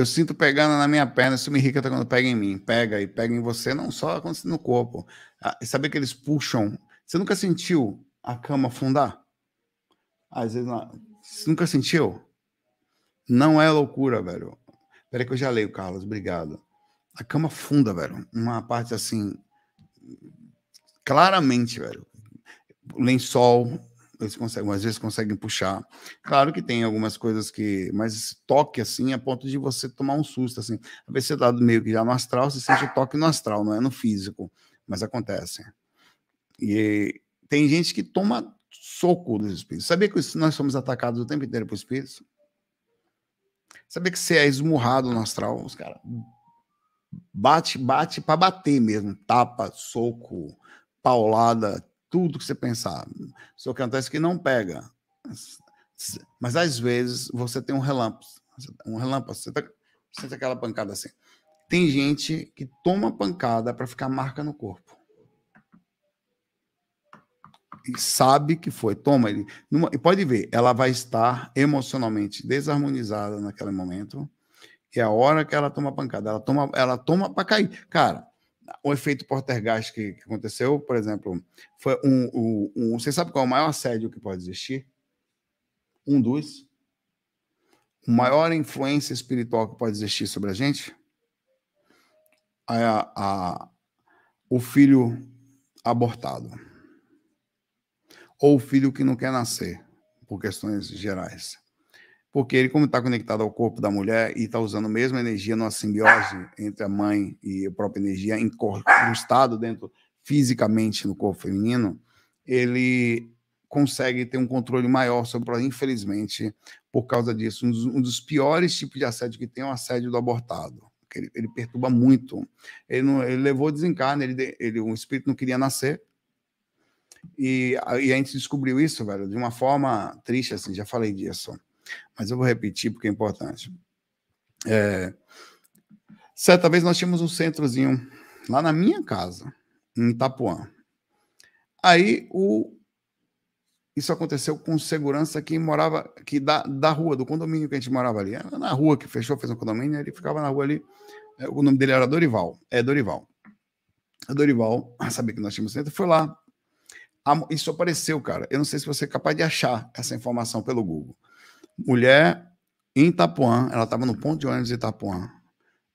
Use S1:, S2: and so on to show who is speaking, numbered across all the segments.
S1: eu sinto pegando na minha perna, isso me irrita quando pega em mim. Pega e pega em você, não só acontece no corpo. Ah, saber que eles puxam. Você nunca sentiu a cama afundar? Às vezes, não... Ah, você nunca sentiu? Não é loucura, velho. Peraí que eu já leio, Carlos, obrigado. A cama afunda, velho. Uma parte assim, claramente, velho. Lençol, eles conseguem, às vezes conseguem puxar. Claro que tem algumas coisas que, mas toque assim, a ponto de você tomar um susto assim. a vezes você tá meio que já no astral, você sente o toque no astral, não é no físico, mas acontece. E tem gente que toma soco dos espíritos. Sabia que nós somos atacados o tempo inteiro por espíritos? Sabia que você é esmurrado no astral, os caras bate, bate para bater mesmo, tapa, soco, paulada, tudo que você pensar. Só que acontece que não pega. Mas às vezes você tem um relâmpago. Um relâmpago, você tá, sente aquela pancada assim. Tem gente que toma pancada para ficar marca no corpo. E sabe que foi, toma ele. e pode ver, ela vai estar emocionalmente desarmonizada naquele momento. E é a hora que ela toma pancada, ela toma, ela toma para cair. Cara, o efeito portergast que, que aconteceu, por exemplo, foi um, um, um, Você sabe qual é o maior assédio que pode existir? Um dos. Maior influência espiritual que pode existir sobre a gente? É a, a, o filho abortado. Ou o filho que não quer nascer, por questões gerais porque ele, como está conectado ao corpo da mulher e está usando a mesma energia numa simbiose entre a mãe e a própria energia encostado dentro fisicamente no corpo feminino, ele consegue ter um controle maior sobre ela, infelizmente, por causa disso. Um dos, um dos, piores tipos de assédio que tem é o assédio do abortado. Ele, ele perturba muito. Ele, não, ele levou desencarne, ele, ele, o espírito não queria nascer, e, e, a gente descobriu isso, velho, de uma forma triste, assim, já falei disso mas eu vou repetir porque é importante. É, certa vez nós tínhamos um centrozinho lá na minha casa, em Itapuã. Aí o isso aconteceu com segurança que morava que da, da rua, do condomínio que a gente morava ali. Era na rua que fechou, fez um condomínio, ele ficava na rua ali. É, o nome dele era Dorival. É Dorival. A é Dorival, ah, sabia que nós tínhamos centro, foi lá. Isso apareceu, cara. Eu não sei se você é capaz de achar essa informação pelo Google. Mulher em Itapuã, ela estava no ponto de ônibus de Itapuã.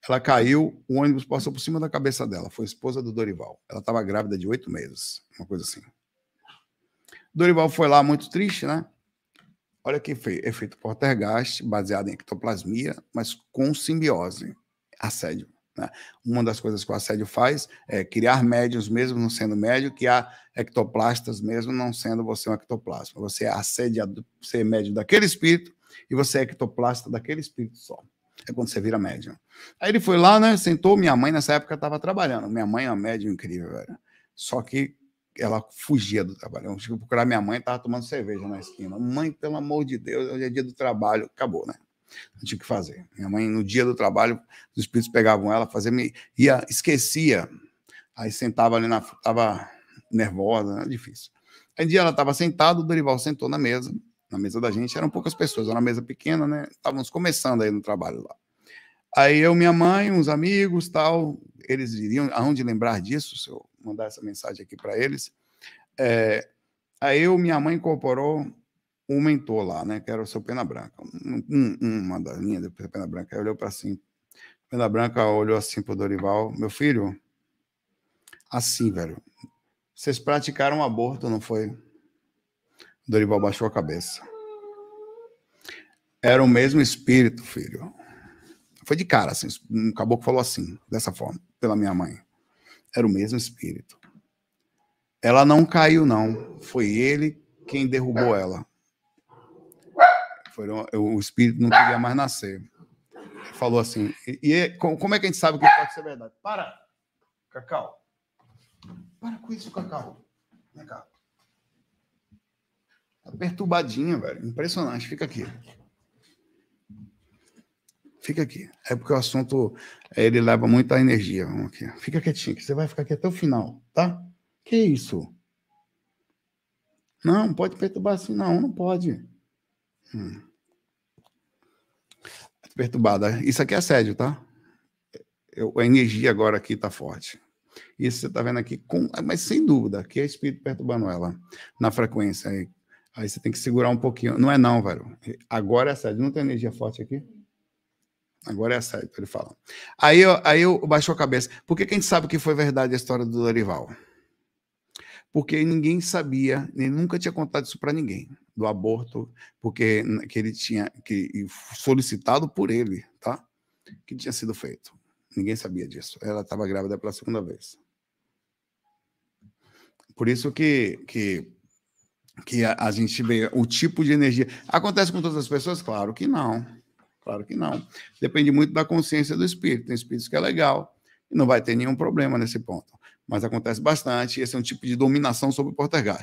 S1: Ela caiu, o ônibus passou por cima da cabeça dela. Foi esposa do Dorival. Ela estava grávida de oito meses, uma coisa assim. Dorival foi lá muito triste, né? Olha que foi Efeito poltergeist, baseado em ectoplasmia, mas com simbiose. Assédio. Né? Uma das coisas que o assédio faz é criar médios, mesmo não sendo médio, criar ectoplastas, mesmo não sendo você um ectoplasma. Você é assediado, você é médio daquele espírito e você é ectoplasta daquele espírito só. É quando você vira médium. Aí ele foi lá, né? Sentou. Minha mãe, nessa época, estava trabalhando. Minha mãe é uma médium incrível, velho. Só que ela fugia do trabalho. Eu fui procurar minha mãe, estava tomando cerveja na esquina. Mãe, pelo amor de Deus, hoje é dia do trabalho. Acabou, né? Não tinha o que fazer. Minha mãe, no dia do trabalho, os espíritos pegavam ela, me ia, esquecia. Aí sentava ali na. Estava nervosa, né? difícil. Aí um dia ela estava sentada, o Dorival sentou na mesa. Na mesa da gente eram poucas pessoas, era uma mesa pequena, né? Estávamos começando aí no trabalho lá. Aí eu, minha mãe, uns amigos, tal, eles iriam, aonde lembrar disso, se eu mandar essa mensagem aqui para eles. É, aí eu, minha mãe incorporou um mentor lá, né? Que era o seu Pena Branca. Um, um, uma das linha do Pena Branca. Aí olhou para assim. Pena Branca olhou assim pro Dorival. Meu filho, assim, velho. Vocês praticaram um aborto, não foi? Dorival baixou a cabeça. Era o mesmo espírito, filho. Foi de cara, assim. Um caboclo falou assim, dessa forma, pela minha mãe. Era o mesmo espírito. Ela não caiu, não. Foi ele quem derrubou ela. Foram, o espírito não queria mais nascer. falou assim. E, e, é, como é que a gente sabe que pode ser verdade? Para, Cacau. Para com isso, Cacau. Vem cá. Tá perturbadinha, velho. Impressionante. Fica aqui. Fica aqui. É porque o assunto ele leva muita energia. Vamos aqui. Fica quietinho, que você vai ficar aqui até o final, tá? Que isso? Não, pode perturbar assim, não, não pode. Hum. Perturbada. Isso aqui é assédio, tá? Eu, a energia agora aqui tá forte. Isso você tá vendo aqui, com, mas sem dúvida, aqui é espírito perturbando ela na frequência. Aí, aí você tem que segurar um pouquinho. Não é não, velho. Agora é assédio. Não tem energia forte aqui? Agora é assédio, ele fala. Aí, eu, aí eu baixou a cabeça. Por que, que a gente sabe que foi verdade a história do Dorival? Porque ninguém sabia, nem nunca tinha contado isso para ninguém do aborto, porque que ele tinha que solicitado por ele, tá? Que tinha sido feito. Ninguém sabia disso. Ela estava grávida pela segunda vez. Por isso que, que, que a, a, gente vê o tipo de energia. Acontece com todas as pessoas? Claro que não. Claro que não. Depende muito da consciência do espírito. Tem espíritos que é legal e não vai ter nenhum problema nesse ponto. Mas acontece bastante. Esse é um tipo de dominação sobre o portergás.